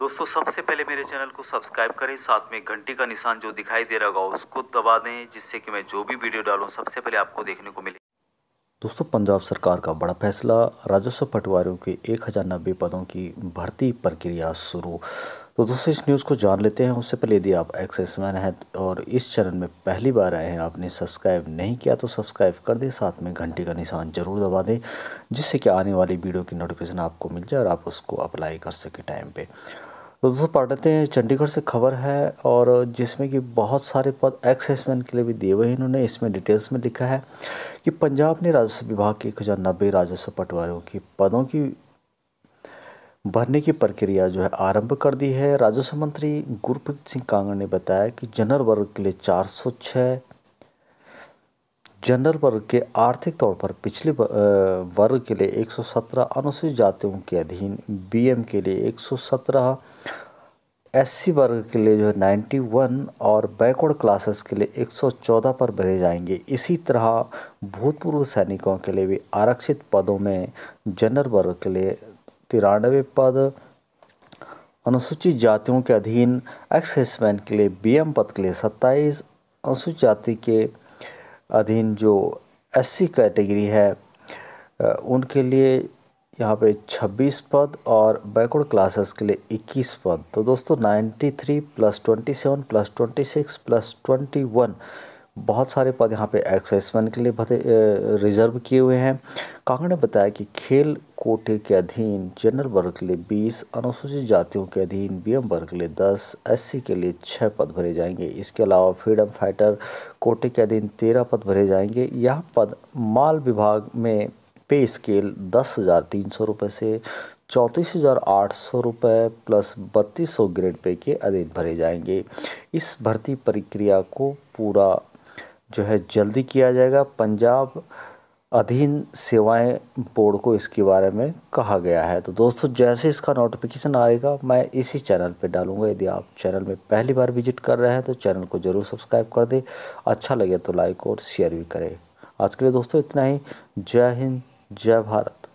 दोस्तों सबसे पहले मेरे चैनल को सब्सक्राइब करें साथ में घंटी का निशान जो दिखाई दे रहा होगा उसको दबा दें जिससे कि मैं जो भी वीडियो डालूं सबसे पहले आपको देखने को मिले दोस्तों पंजाब सरकार का बड़ा फैसला राजस्व पटवारियों के एक हज़ार नब्बे पदों की भर्ती प्रक्रिया शुरू तो दोस्तों इस न्यूज़ को जान लेते हैं उससे पहले यदि आप एक्सेसमैन हैं और इस चैनल में पहली बार आए हैं आपने सब्सक्राइब नहीं किया तो सब्सक्राइब कर दें साथ में घंटे का निशान जरूर दबा दें जिससे कि आने वाली वीडियो की नोटिफिकेशन आपको मिल जाए और आप उसको अप्लाई कर सकें टाइम पर दोस्तों पढ़ते हैं चंडीगढ़ से खबर है और जिसमें कि बहुत सारे पद एक्सेसमैन के लिए भी दिए हुए हैं इन्होंने इसमें डिटेल्स में लिखा है कि पंजाब ने राजस्व विभाग के एक हज़ार नब्बे राजस्व पटवारियों की पदों की भरने की प्रक्रिया जो है आरंभ कर दी है राजस्व मंत्री गुरप्रीत सिंह कांगड़ ने बताया कि जनरल वर्ग के लिए चार सौ छः जनरल वर्ग के आर्थिक तौर पर पिछले वर्ग के लिए 117 अनुसूचित जातियों के अधीन बीएम के लिए 117 एससी वर्ग के लिए जो है नाइन्टी और बैकवर्ड क्लासेस के लिए 114 पर भरे जाएंगे इसी तरह भूतपूर्व सैनिकों के लिए भी आरक्षित पदों में जनरल वर्ग के लिए तिरानवे पद अनुसूचित जातियों के अधीन एक्स के लिए बी पद के लिए सत्ताईस अनुसूचित जाति के अधीन जो एससी कैटेगरी है उनके लिए यहाँ पे 26 पद और बैकवर्ड क्लासेस के लिए 21 पद तो दोस्तों 93 प्लस 27 प्लस 26 प्लस 21 बहुत सारे पद यहाँ पे एक्साइजमैन के लिए रिज़र्व किए हुए हैं कांगड़ ने बताया कि खेल कोटे के अधीन जनरल वर्ग के लिए 20, अनुसूचित जातियों के अधीन बीएम वर्ग के लिए 10, एससी के लिए 6 पद भरे जाएंगे इसके अलावा फ्रीडम फाइटर कोटे के अधीन 13 पद भरे जाएंगे यह पद माल विभाग में पे स्केल दस हज़ार तीन सौ रुपये से चौंतीस हज़ार आठ सौ रुपये प्लस बत्तीस सौ ग्रेड पे के अधीन भरे जाएंगे इस भर्ती प्रक्रिया को पूरा जो है जल्दी किया जाएगा पंजाब अधीन सेवाएं बोर्ड को इसके बारे में कहा गया है तो दोस्तों जैसे इसका नोटिफिकेशन आएगा मैं इसी चैनल पर डालूंगा यदि आप चैनल में पहली बार विजिट कर रहे हैं तो चैनल को ज़रूर सब्सक्राइब कर दें अच्छा लगे तो लाइक और शेयर भी करें आज के लिए दोस्तों इतना ही जय हिंद जय भारत